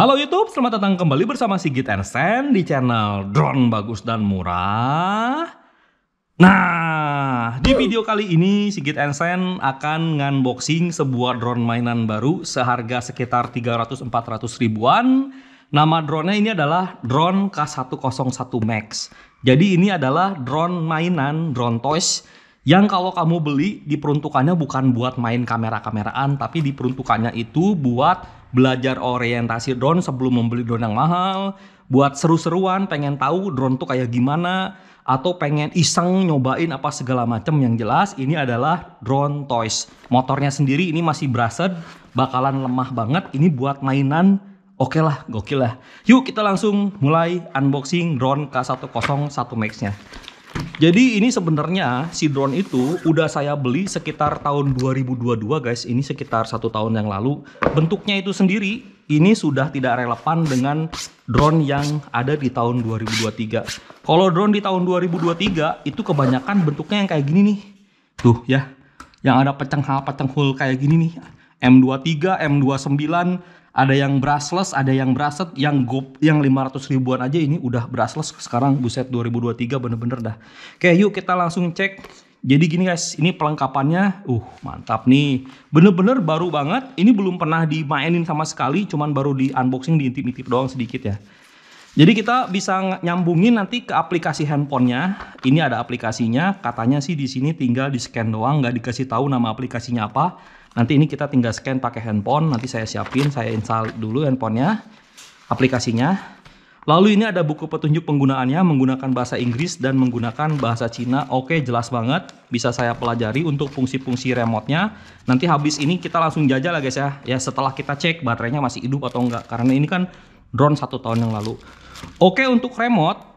Halo YouTube, selamat datang kembali bersama Sigit Ensen di channel Drone Bagus dan Murah. Nah, di video kali ini Sigit Ensen akan ngunboxing sebuah drone mainan baru seharga sekitar 300-400 ribuan. Nama drone-nya ini adalah drone K101 Max. Jadi ini adalah drone mainan, drone toys yang kalau kamu beli diperuntukannya bukan buat main kamera-kameraan tapi diperuntukannya itu buat belajar orientasi drone sebelum membeli drone yang mahal buat seru-seruan pengen tahu drone tuh kayak gimana atau pengen iseng nyobain apa segala macam yang jelas ini adalah drone toys motornya sendiri ini masih brushed bakalan lemah banget ini buat mainan oke okay lah gokil lah yuk kita langsung mulai unboxing drone K101 Max nya jadi ini sebenarnya si drone itu udah saya beli sekitar tahun 2022 guys. Ini sekitar satu tahun yang lalu. Bentuknya itu sendiri ini sudah tidak relevan dengan drone yang ada di tahun 2023. Kalau drone di tahun 2023 itu kebanyakan bentuknya yang kayak gini nih. Tuh ya, yang ada pecenghal pecenghul kayak gini nih. M23, M29, ada yang brushless, ada yang brushed, yang gop, yang 500 ribuan aja ini udah brushless sekarang buset 2023 bener-bener dah. Oke yuk kita langsung cek. Jadi gini guys, ini pelengkapannya, uh mantap nih. Bener-bener baru banget, ini belum pernah dimainin sama sekali, cuman baru di unboxing, di diintip-intip doang sedikit ya. Jadi kita bisa nyambungin nanti ke aplikasi handphonenya. Ini ada aplikasinya, katanya sih di sini tinggal di scan doang, nggak dikasih tahu nama aplikasinya apa Nanti ini kita tinggal scan pakai handphone, nanti saya siapin, saya install dulu handphonenya, aplikasinya. Lalu ini ada buku petunjuk penggunaannya menggunakan bahasa Inggris dan menggunakan bahasa Cina. Oke, jelas banget. Bisa saya pelajari untuk fungsi-fungsi remotenya. Nanti habis ini kita langsung jajal lah guys ya. Ya setelah kita cek baterainya masih hidup atau enggak. Karena ini kan drone satu tahun yang lalu. Oke, untuk remote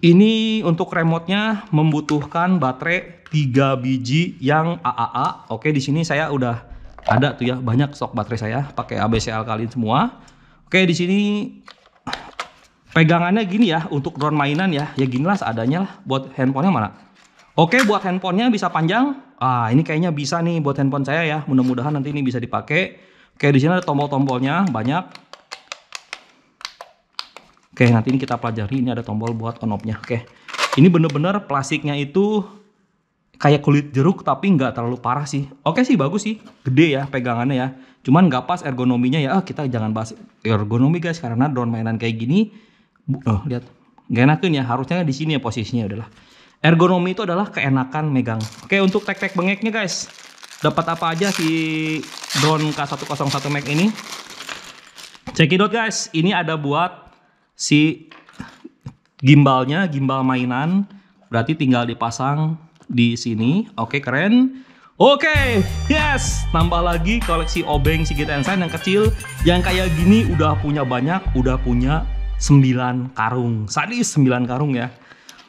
ini untuk remote-nya membutuhkan baterai 3 biji yang AAA. Oke, di sini saya udah ada tuh ya banyak stok baterai saya pakai ABC alkalin semua. Oke, di sini pegangannya gini ya untuk drone mainan ya. Ya ginilah seadanya lah buat handphonenya mana. Oke, buat handphonenya bisa panjang. Ah, ini kayaknya bisa nih buat handphone saya ya. Mudah-mudahan nanti ini bisa dipakai. Oke, di sini ada tombol-tombolnya banyak. Oke, nanti ini kita pelajari. Ini ada tombol buat on off-nya. Oke, ini bener-bener plastiknya itu kayak kulit jeruk tapi nggak terlalu parah sih. Oke sih, bagus sih. Gede ya pegangannya ya. Cuman nggak pas ergonominya ya. Oh, kita jangan bahas ergonomi guys karena drone mainan kayak gini. Oh, lihat. Gak enakin ya. Harusnya di sini ya posisinya adalah. Ergonomi itu adalah keenakan megang. Oke, untuk tek-tek bengeknya guys. Dapat apa aja si drone K101 Max ini? Cekidot guys, ini ada buat si gimbalnya, gimbal mainan, berarti tinggal dipasang di sini. Oke, keren. Oke, yes, tambah lagi koleksi obeng Sigit Ensign yang kecil, yang kayak gini udah punya banyak, udah punya 9 karung. Sadis 9 karung ya.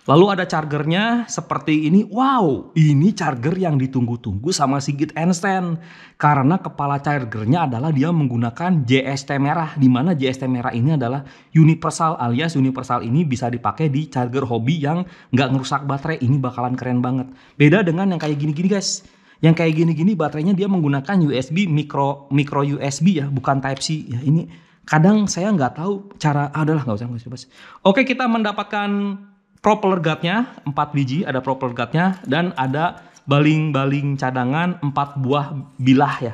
Lalu ada chargernya seperti ini. Wow, ini charger yang ditunggu-tunggu sama Sigit Einstein. Karena kepala chargernya adalah dia menggunakan JST merah. Dimana mana JST merah ini adalah universal alias universal ini bisa dipakai di charger hobi yang nggak ngerusak baterai. Ini bakalan keren banget. Beda dengan yang kayak gini-gini guys. Yang kayak gini-gini baterainya dia menggunakan USB micro micro USB ya, bukan Type C. Ya ini kadang saya nggak tahu cara adalah nggak usah nggak usah. Oke kita mendapatkan propeller guardnya 4 biji, ada propeller guardnya dan ada baling-baling cadangan 4 buah bilah ya.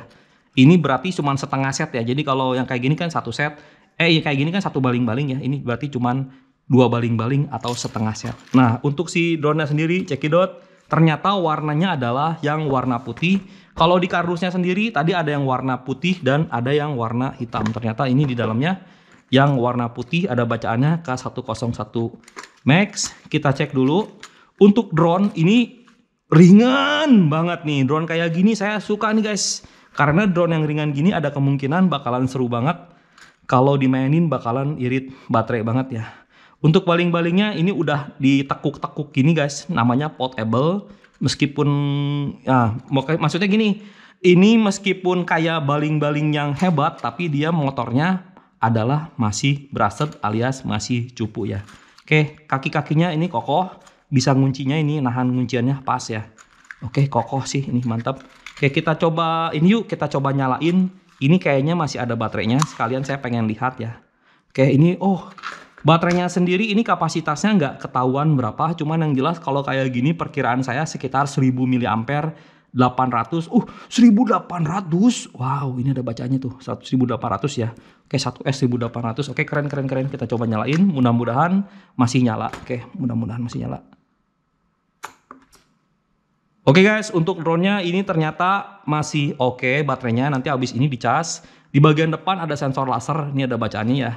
Ini berarti cuma setengah set ya. Jadi kalau yang kayak gini kan satu set, eh ya kayak gini kan satu baling-baling ya. Ini berarti cuma dua baling-baling atau setengah set. Nah untuk si drone-nya sendiri cekidot ternyata warnanya adalah yang warna putih. Kalau di kardusnya sendiri tadi ada yang warna putih dan ada yang warna hitam. Ternyata ini di dalamnya yang warna putih ada bacaannya K101 Next, kita cek dulu. Untuk drone ini ringan banget nih. Drone kayak gini saya suka nih guys. Karena drone yang ringan gini ada kemungkinan bakalan seru banget. Kalau dimainin bakalan irit baterai banget ya. Untuk baling-balingnya ini udah ditekuk-tekuk gini guys. Namanya portable. Meskipun, ya, maksudnya gini. Ini meskipun kayak baling-baling yang hebat, tapi dia motornya adalah masih brassed alias masih cupu ya. Oke, kaki-kakinya ini kokoh, bisa nguncinya ini nahan kunciannya pas ya. Oke, kokoh sih ini mantap. Oke, kita coba ini yuk, kita coba nyalain. Ini kayaknya masih ada baterainya, sekalian saya pengen lihat ya. Oke, ini oh Baterainya sendiri ini kapasitasnya nggak ketahuan berapa, cuman yang jelas kalau kayak gini perkiraan saya sekitar 1000 mAh 800, uh 1800, wow ini ada bacanya tuh 1800 ya, oke 1S 1800, oke keren keren keren kita coba nyalain, mudah-mudahan masih nyala, oke mudah-mudahan masih nyala. Oke guys, untuk drone-nya ini ternyata masih oke okay, baterainya, nanti habis ini dicas, di bagian depan ada sensor laser, ini ada bacaannya ya,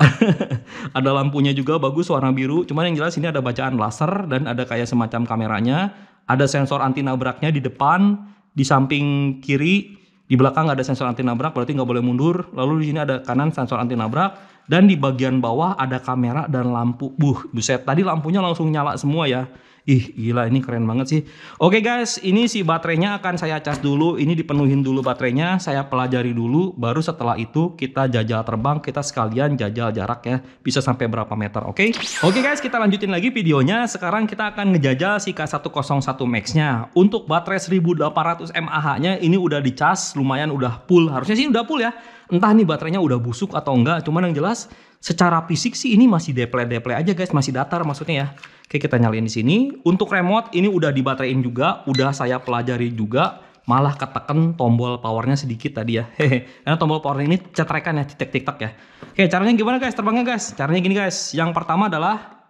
ada lampunya juga bagus warna biru cuman yang jelas ini ada bacaan laser dan ada kayak semacam kameranya ada sensor anti nabraknya di depan, di samping kiri, di belakang ada sensor anti nabrak berarti nggak boleh mundur. Lalu di sini ada kanan sensor anti nabrak dan di bagian bawah ada kamera dan lampu. Buh, buset. Tadi lampunya langsung nyala semua ya. Ih gila ini keren banget sih. Oke guys, ini si baterainya akan saya cas dulu. Ini dipenuhin dulu baterainya, saya pelajari dulu. Baru setelah itu kita jajal terbang, kita sekalian jajal jarak ya. Bisa sampai berapa meter, oke? Okay? Oke guys, kita lanjutin lagi videonya. Sekarang kita akan ngejajal si K101 Max-nya. Untuk baterai 1800 mAh-nya ini udah dicas, lumayan udah full. Harusnya sih udah full ya. Entah nih baterainya udah busuk atau enggak, cuman yang jelas secara fisik sih ini masih deple-deple aja guys, masih datar maksudnya ya. Oke, kita nyalain di sini. Untuk remote ini udah dibaterain juga, udah saya pelajari juga malah ketekan tombol powernya sedikit tadi ya hehe karena tombol power ini cetrekan ya titik tak ya oke caranya gimana guys terbangnya guys caranya gini guys yang pertama adalah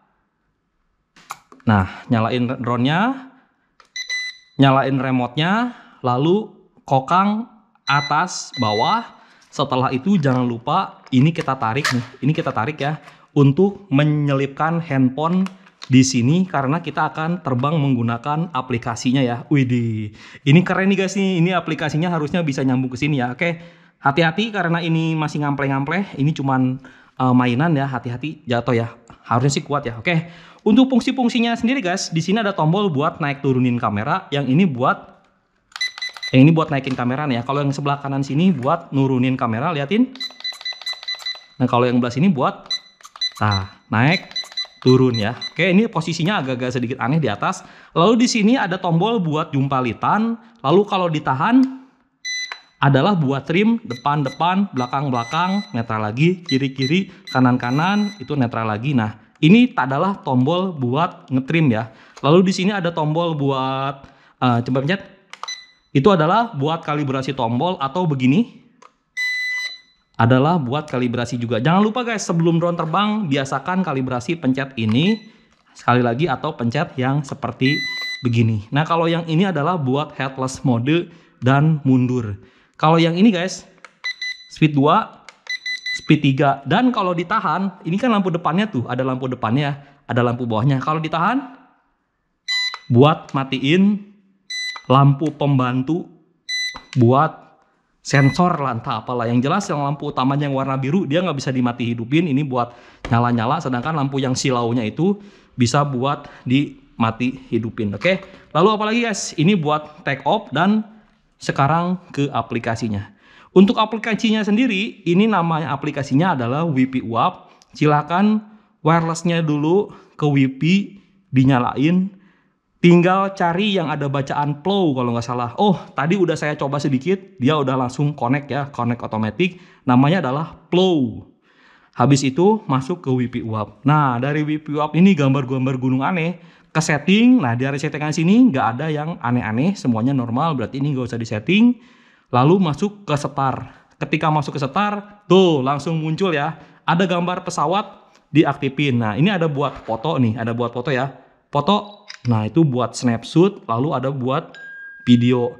nah nyalain drone nya nyalain remote nya lalu kokang atas bawah setelah itu jangan lupa ini kita tarik nih, ini kita tarik ya untuk menyelipkan handphone di sini karena kita akan terbang menggunakan aplikasinya ya. Widih, ini keren nih guys nih, ini aplikasinya harusnya bisa nyambung ke sini ya. Oke, hati-hati karena ini masih ngampleh-ngampleh, ini cuman uh, mainan ya, hati-hati jatuh ya. Harusnya sih kuat ya, oke. Untuk fungsi-fungsinya sendiri guys, di sini ada tombol buat naik turunin kamera, yang ini buat yang eh, ini buat naikin kamera nih ya. Kalau yang sebelah kanan sini buat nurunin kamera, liatin. Nah, kalau yang belah sini buat nah, naik turun ya. Oke, ini posisinya agak-agak sedikit aneh di atas. Lalu di sini ada tombol buat jumpalitan. Lalu kalau ditahan adalah buat trim depan-depan, belakang-belakang, netral lagi, kiri-kiri, kanan-kanan, itu netral lagi. Nah, ini tak adalah tombol buat ngetrim ya. Lalu di sini ada tombol buat uh, coba pencet itu adalah buat kalibrasi tombol atau begini adalah buat kalibrasi juga. Jangan lupa guys, sebelum drone terbang, biasakan kalibrasi pencet ini sekali lagi atau pencet yang seperti begini. Nah, kalau yang ini adalah buat headless mode dan mundur. Kalau yang ini guys, speed 2, speed 3. Dan kalau ditahan, ini kan lampu depannya tuh, ada lampu depannya, ada lampu bawahnya. Kalau ditahan, buat matiin lampu pembantu buat sensor lah apalah yang jelas yang lampu utamanya yang warna biru dia nggak bisa dimati hidupin ini buat nyala-nyala sedangkan lampu yang silaunya itu bisa buat dimati hidupin oke lalu apalagi guys ini buat take off dan sekarang ke aplikasinya untuk aplikasinya sendiri ini namanya aplikasinya adalah WiFi UAP silakan wirelessnya dulu ke WiFi dinyalain Tinggal cari yang ada bacaan flow kalau nggak salah. Oh, tadi udah saya coba sedikit, dia udah langsung connect ya, connect otomatis. Namanya adalah flow. Habis itu masuk ke WP UAP. Nah, dari WP UAP ini gambar-gambar gunung aneh. Ke setting, nah di area settingan sini nggak ada yang aneh-aneh, semuanya normal, berarti ini nggak usah disetting. Lalu masuk ke setar. Ketika masuk ke setar, tuh langsung muncul ya. Ada gambar pesawat diaktifin. Nah, ini ada buat foto nih, ada buat foto ya foto. Nah, itu buat snapshot, lalu ada buat video.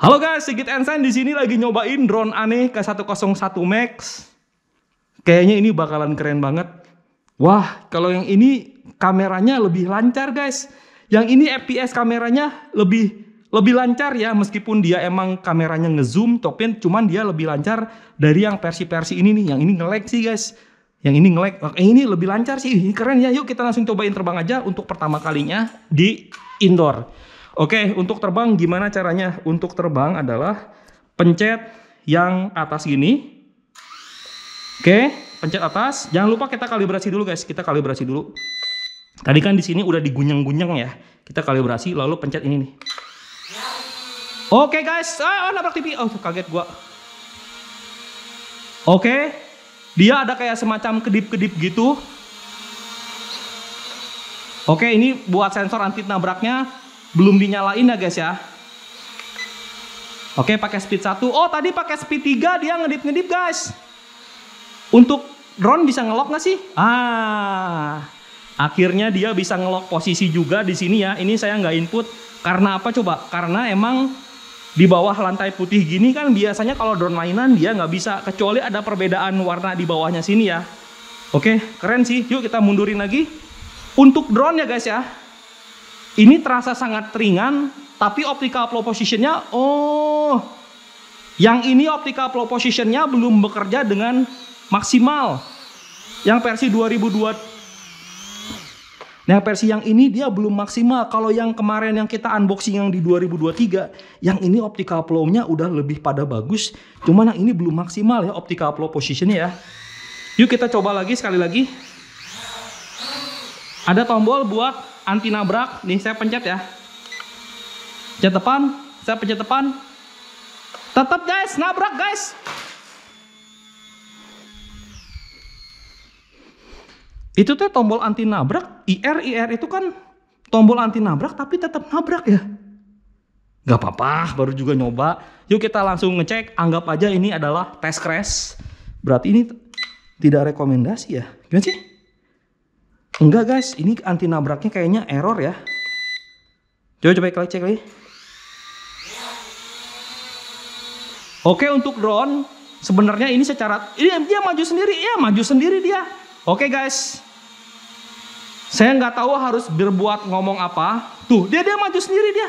Halo guys, Sigit Ensign di sini lagi nyobain drone aneh K101 Max. Kayaknya ini bakalan keren banget. Wah, kalau yang ini kameranya lebih lancar guys. Yang ini FPS kameranya lebih lebih lancar ya meskipun dia emang kameranya ngezoom topin cuman dia lebih lancar dari yang versi-versi ini nih yang ini ngelag sih guys yang ini ngelag, eh, ini lebih lancar sih, ini keren ya. Yuk kita langsung cobain terbang aja untuk pertama kalinya di indoor. Oke, untuk terbang gimana caranya? Untuk terbang adalah pencet yang atas gini. Oke, pencet atas. Jangan lupa kita kalibrasi dulu guys, kita kalibrasi dulu. Tadi kan di sini udah digunyang-gunyang ya. Kita kalibrasi lalu pencet ini nih. Oke guys, oh, nabrak TV. Oh, kaget gua. Oke, dia ada kayak semacam kedip-kedip gitu. Oke, ini buat sensor anti nabraknya belum dinyalain ya guys ya. Oke, pakai speed 1. Oh, tadi pakai speed 3 dia ngedip-ngedip guys. Untuk drone bisa ngelok nggak sih? Ah, akhirnya dia bisa ngelok posisi juga di sini ya. Ini saya nggak input karena apa coba? Karena emang di bawah lantai putih gini kan biasanya kalau drone mainan dia nggak bisa kecuali ada perbedaan warna di bawahnya sini ya oke keren sih yuk kita mundurin lagi untuk drone ya guys ya ini terasa sangat ringan tapi optical flow positionnya oh yang ini optical flow positionnya belum bekerja dengan maksimal yang versi 2022 Nah versi yang ini dia belum maksimal. Kalau yang kemarin yang kita unboxing yang di 2023, yang ini optical flow-nya udah lebih pada bagus. Cuman yang ini belum maksimal ya optical flow positionnya ya. Yuk kita coba lagi sekali lagi. Ada tombol buat anti nabrak. Nih saya pencet ya. Pencet depan, saya pencet depan. Tetap guys, nabrak guys. Itu teh tombol anti nabrak, IR IR itu kan tombol anti nabrak tapi tetap nabrak ya. Gak apa-apa, baru juga nyoba. Yuk kita langsung ngecek, anggap aja ini adalah tes crash. Berarti ini tidak rekomendasi ya. Gimana sih? Enggak guys, ini anti nabraknya kayaknya error ya. Coba coba kita cek lagi. Oke untuk drone, sebenarnya ini secara ini dia maju sendiri, ya maju sendiri dia. Oke okay, guys, saya nggak tahu harus berbuat ngomong apa. Tuh, dia dia maju sendiri dia.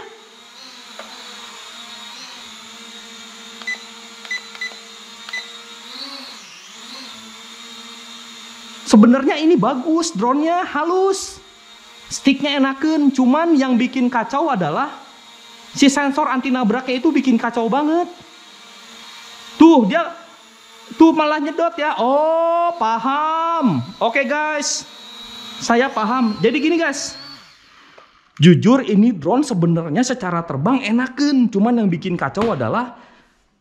Sebenarnya ini bagus, drone-nya halus. Sticknya enakan, cuman yang bikin kacau adalah si sensor anti nabraknya itu bikin kacau banget. Tuh, dia Tuh malah nyedot ya. Oh, paham. Oke, okay, guys. Saya paham. Jadi gini, guys. Jujur ini drone sebenarnya secara terbang enakan, cuman yang bikin kacau adalah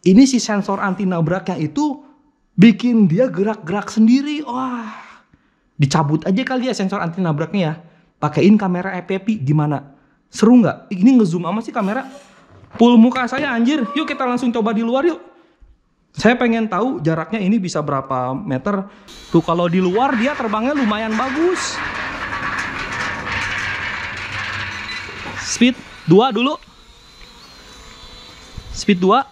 ini si sensor anti nabraknya itu bikin dia gerak-gerak sendiri. Wah. Dicabut aja kali ya sensor anti nabraknya ya. Pakein kamera FPV e gimana? Seru nggak? Ini ngezoom sama sih kamera. Pul muka saya anjir. Yuk kita langsung coba di luar yuk saya pengen tahu jaraknya ini bisa berapa meter. Tuh kalau di luar dia terbangnya lumayan bagus. Speed 2 dulu. Speed 2.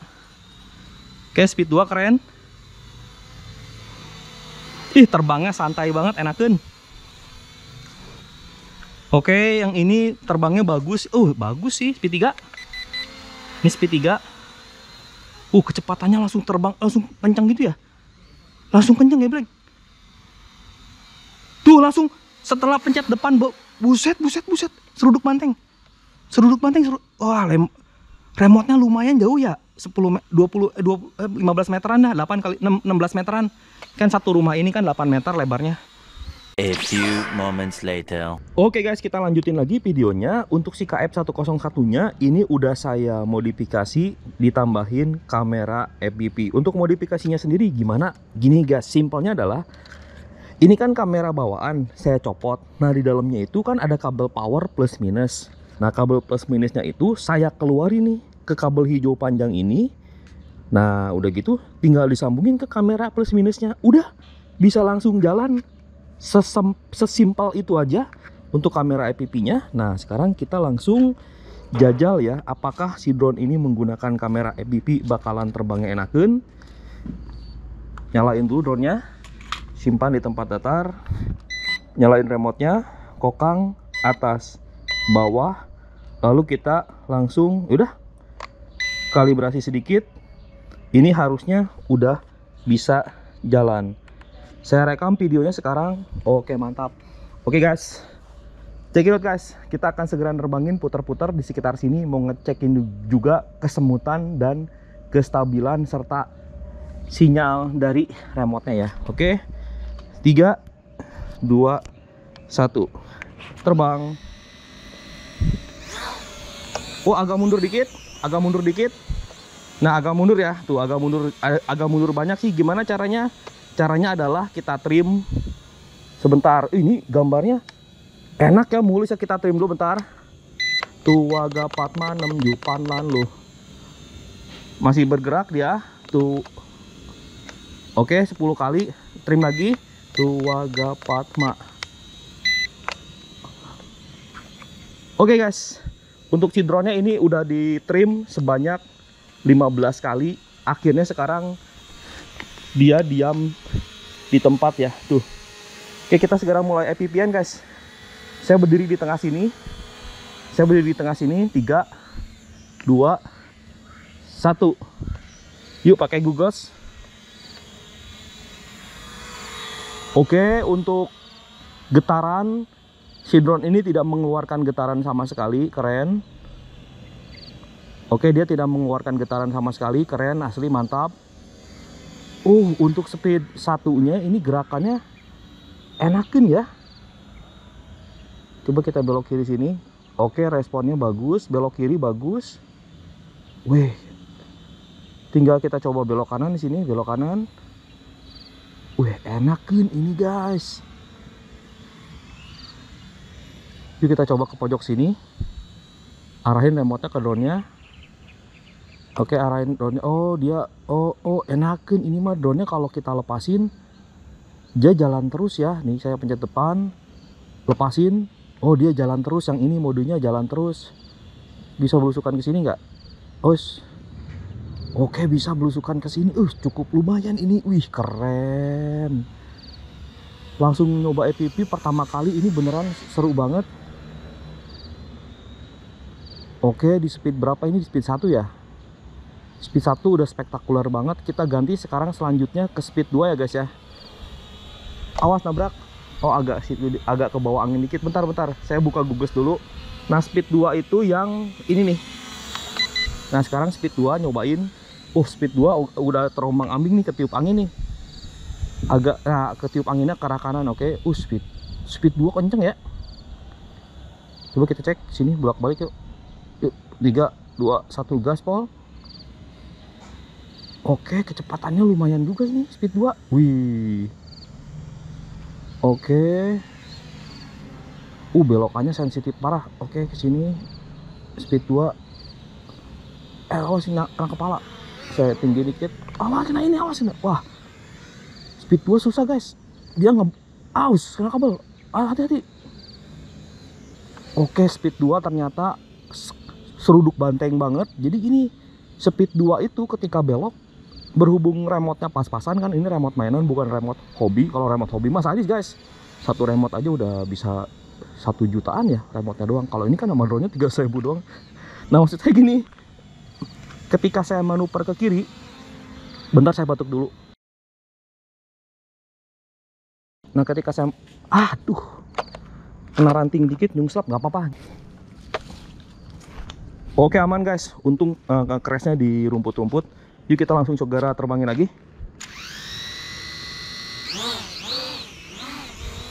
Oke, speed 2 keren. Ih, terbangnya santai banget, enakan. Oke, yang ini terbangnya bagus. Uh, bagus sih, speed 3. Ini speed 3 uh kecepatannya langsung terbang langsung kencang gitu ya langsung kencang ya Black tuh langsung setelah pencet depan bu buset buset buset seruduk banteng seruduk banteng seru wah lem remote-nya lumayan jauh ya 10 20 20 15 meteran dah 8 kali 16 meteran kan satu rumah ini kan 8 meter lebarnya A few moments later. Oke guys, kita lanjutin lagi videonya. Untuk si KF101-nya, ini udah saya modifikasi ditambahin kamera FPV. Untuk modifikasinya sendiri gimana? Gini guys, simpelnya adalah ini kan kamera bawaan, saya copot. Nah, di dalamnya itu kan ada kabel power plus minus. Nah, kabel plus minusnya itu saya keluarin nih ke kabel hijau panjang ini. Nah, udah gitu tinggal disambungin ke kamera plus minusnya. Udah, bisa langsung jalan. Sesem, sesimpel itu aja untuk kamera EPP-nya. Nah, sekarang kita langsung jajal ya, apakah si drone ini menggunakan kamera EPP bakalan terbangnya enakan. Nyalain dulu drone-nya, simpan di tempat datar, nyalain remote-nya, kokang, atas, bawah, lalu kita langsung, udah, kalibrasi sedikit, ini harusnya udah bisa jalan saya rekam videonya sekarang oke mantap oke guys check it out guys kita akan segera nerbangin putar-putar di sekitar sini mau ngecekin juga kesemutan dan kestabilan serta sinyal dari remotenya ya oke tiga, dua, satu, terbang oh agak mundur dikit agak mundur dikit nah agak mundur ya tuh agak mundur agak mundur banyak sih gimana caranya caranya adalah kita trim sebentar ini gambarnya enak ya mulusnya kita trim dulu bentar tua gapat manem jupan lan masih bergerak dia tuh oke 10 kali trim lagi tua gapat oke guys untuk cidronnya ini udah di trim sebanyak 15 kali akhirnya sekarang dia diam di tempat ya tuh oke kita segera mulai epipian eh, guys saya berdiri di tengah sini saya berdiri di tengah sini Tiga, dua, satu. yuk pakai googles oke untuk getaran si drone ini tidak mengeluarkan getaran sama sekali keren oke dia tidak mengeluarkan getaran sama sekali keren asli mantap Oh, untuk speed satunya ini gerakannya enakin ya. Coba kita belok kiri sini. Oke, responnya bagus, belok kiri bagus. Wih. Tinggal kita coba belok kanan di sini, belok kanan. Wih, enakin ini, guys. Yuk kita coba ke pojok sini. Arahin remote ke drone-nya. Oke, okay, arahin drone. Oh, dia oh oh enakin ini mah drone kalau kita lepasin dia jalan terus ya. Nih saya pencet depan, lepasin. Oh, dia jalan terus. Yang ini modenya jalan terus. Bisa belusukan ke sini nggak? Oke, okay, bisa belusukan ke sini. Uh, cukup lumayan ini. Wih, keren. Langsung nyoba EPP pertama kali ini beneran seru banget. Oke, okay, di speed berapa ini? Di speed satu ya? speed 1 udah spektakuler banget kita ganti sekarang selanjutnya ke speed 2 ya guys ya awas nabrak oh agak agak ke bawah angin dikit bentar bentar saya buka gugus dulu nah speed 2 itu yang ini nih nah sekarang speed 2 nyobain uh speed 2 udah terombang ambing nih ketiup angin nih agak nah, ketiup anginnya ke arah kanan oke okay. uh speed speed 2 kenceng ya coba kita cek sini bolak balik yuk yuk 3 2 1 gaspol Oke, kecepatannya lumayan juga ini speed 2. Wih. Oke. Uh, belokannya sensitif parah. Oke, ke sini. Speed 2. Eh, ini kena kepala. Saya tinggi dikit. Oh, awas kena ini, awas ini. Wah. Speed 2 susah, guys. Dia nge aus kena kabel. Ah, hati-hati. Oke, speed 2 ternyata seruduk banteng banget. Jadi gini, speed 2 itu ketika belok berhubung remote-nya pas-pasan kan ini remote mainan bukan remote hobi kalau remote hobi mas Ajis guys satu remote aja udah bisa satu jutaan ya remote-nya doang kalau ini kan sama drone-nya 3000 doang nah maksudnya saya gini ketika saya manuver ke kiri bentar saya batuk dulu nah ketika saya aduh kena ranting dikit nyungslap nggak apa-apa oke aman guys untung uh, eh, crash di rumput-rumput Yuk kita langsung segera terbangin lagi.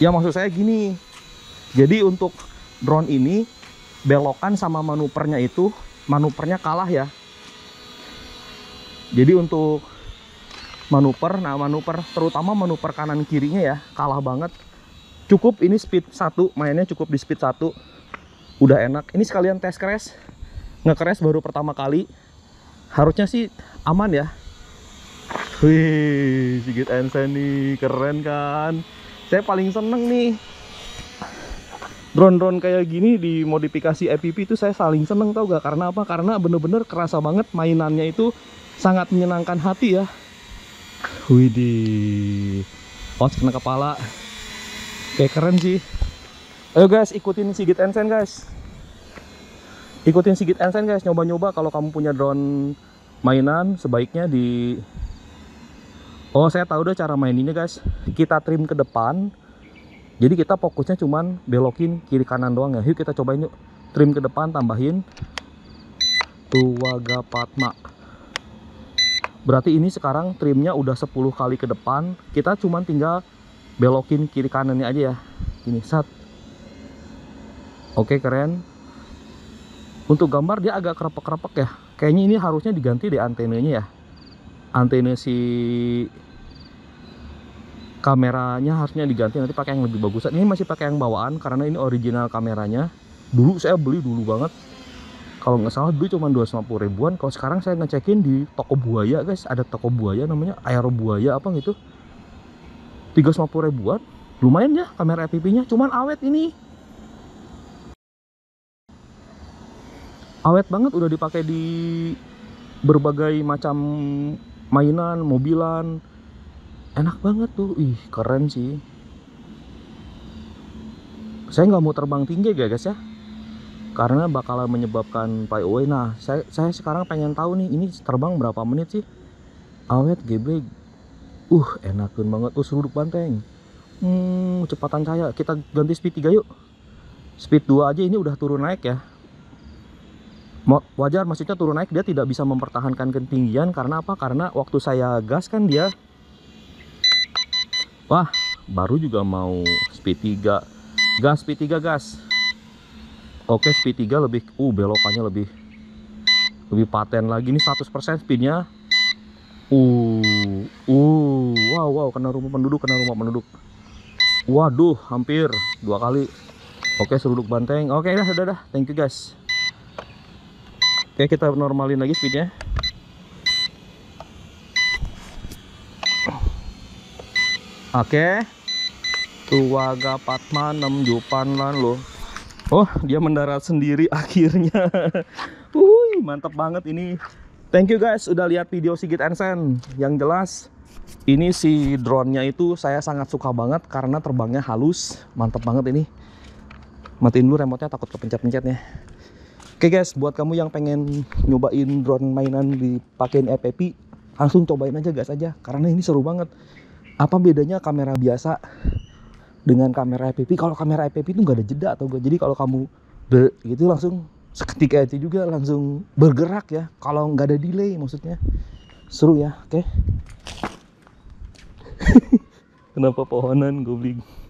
Ya maksud saya gini. Jadi untuk drone ini belokan sama manuvernya itu manuvernya kalah ya. Jadi untuk manuver, nah manuver terutama manuver kanan kirinya ya kalah banget. Cukup ini speed 1, mainnya cukup di speed 1. Udah enak. Ini sekalian tes crash. Nge-crash baru pertama kali harusnya sih aman ya wih Sigit Ensen nih keren kan saya paling seneng nih drone-drone kayak gini di modifikasi itu saya saling seneng tau gak karena apa karena bener-bener kerasa banget mainannya itu sangat menyenangkan hati ya widih oh kena kepala kayak keren sih ayo guys ikutin Sigit Ensen guys ikutin Sigit Ensen guys nyoba-nyoba kalau kamu punya drone mainan sebaiknya di oh saya tahu deh cara main ini guys kita trim ke depan jadi kita fokusnya cuman belokin kiri kanan doang ya yuk kita cobain yuk trim ke depan tambahin Tuwaga Patma berarti ini sekarang trimnya udah 10 kali ke depan kita cuman tinggal belokin kiri kanannya aja ya ini sat oke keren untuk gambar dia agak kerepek-kerepek ya kayaknya ini harusnya diganti di antenanya ya antena si kameranya harusnya diganti nanti pakai yang lebih bagus. ini masih pakai yang bawaan karena ini original kameranya dulu saya beli dulu banget kalau nggak salah dulu cuma 250 ribuan kalau sekarang saya ngecekin di toko buaya guys ada toko buaya namanya aero buaya apa gitu 350 ribuan lumayan ya kamera FPV nya cuman awet ini awet banget udah dipakai di berbagai macam mainan mobilan enak banget tuh ih keren sih saya nggak mau terbang tinggi ya guys ya karena bakalan menyebabkan pay away nah saya, saya sekarang pengen tahu nih ini terbang berapa menit sih awet GB uh enakan banget tuh seluruh banteng hmm kecepatan saya kita ganti speed 3 yuk speed 2 aja ini udah turun naik ya wajar maksudnya turun naik dia tidak bisa mempertahankan ketinggian karena apa karena waktu saya gas kan dia wah baru juga mau speed 3 gas speed 3 gas oke speed 3 lebih uh belokannya lebih lebih paten lagi ini 100% speednya uh uh wow wow kena rumah penduduk kena rumah penduduk waduh hampir dua kali oke seruduk banteng oke dah dah dah thank you guys Oke, kita normalin lagi speednya. Oke. Tuwaga Patma 6 Jupan lan lo. Oh, dia mendarat sendiri akhirnya. Wuih, mantep banget ini. Thank you guys udah lihat video Sigit Ensen. Yang jelas ini si drone-nya itu saya sangat suka banget karena terbangnya halus. mantep banget ini. Matiin dulu remote-nya takut kepencet-pencetnya. Oke okay guys, buat kamu yang pengen nyobain drone mainan dipakein FPP, langsung cobain aja gas aja karena ini seru banget. Apa bedanya kamera biasa dengan kamera FPP? Kalau kamera FPP itu nggak ada jeda atau gak. Jadi kalau kamu ber gitu langsung seketika itu juga langsung bergerak ya kalau nggak ada delay maksudnya seru ya oke okay? kenapa pohonan goblin